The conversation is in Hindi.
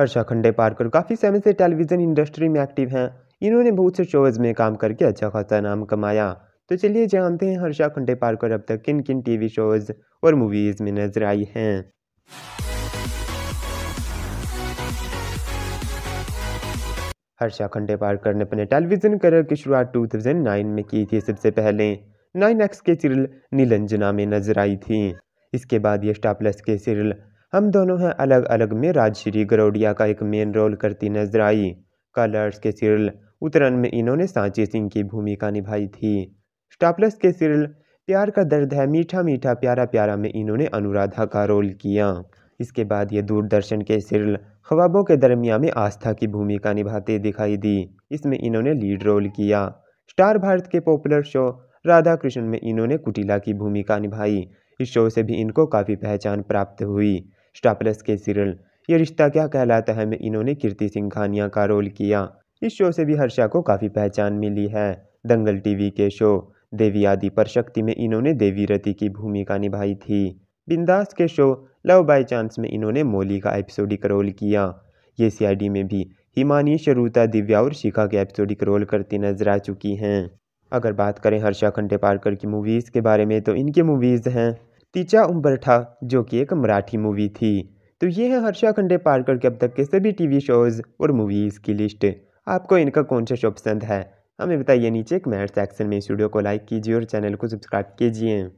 हर्षा खंडे पारकर काफ़ी समय से टेलीविज़न इंडस्ट्री में एक्टिव हैं इन्होंने बहुत से शोज़ में काम करके अच्छा खासा नाम कमाया तो चलिए जानते हैं हर्षा खंडे पारकर अब तक किन किन टीवी शोज़ और मूवीज़ में नजर आई हैं हर्षा खंडे पारकर ने अपने टेलीविज़न करियर की शुरुआत 2009 में की थी सबसे पहले नाइन एक्स के सीरियल नीलंजना में नजर आई थी इसके बाद ये स्टार प्लस के सीरियल हम दोनों हैं अलग अलग में राजश्री गरौडिया का एक मेन रोल करती नजर आई कलर्स के सीरियल उतरन में इन्होंने सांची सिंह की भूमिका निभाई थी स्टापलस के सीरियल प्यार का दर्द है मीठा मीठा प्यारा प्यारा में इन्होंने अनुराधा का रोल किया इसके बाद ये दूरदर्शन के सिरल ख्वाबों के दरमिया में आस्था की भूमिका निभाते दिखाई दी इसमें इन्होंने लीड रोल किया स्टार भारत के पॉपुलर शो राधा कृष्ण में इन्होंने कुटिला की भूमिका निभाई इस शो से भी इनको काफ़ी पहचान प्राप्त हुई स्टापलस के सीरियल ये रिश्ता क्या कहलाता है में इन्होंने कीर्ति सिंह खानिया का रोल किया इस शो से भी हर्षा को काफ़ी पहचान मिली है दंगल टीवी के शो देवी आदि पर शक्ति में इन्होंने देवी रति की भूमिका निभाई थी बिंदास के शो लव बाय चांस में इन्होंने मोली का एपिसोडिक रोल किया ये सीआईडी में भी हिमानी शरूता दिव्या और शिखा के एपिसोडिक रोल करती नजर आ चुकी हैं अगर बात करें हर्षा खंडे पारकर की मूवीज़ के बारे में तो इनकी मूवीज़ हैं तीचा उम्बरठा जो कि एक मराठी मूवी थी तो ये है हर्षा खंडे पारकर के अब तक के सभी टीवी शोज़ और मूवीज़ की लिस्ट आपको इनका कौन सा शो पसंद है हमें बताइए नीचे कमेंट सेक्शन में इस वीडियो को लाइक कीजिए और चैनल को सब्सक्राइब कीजिए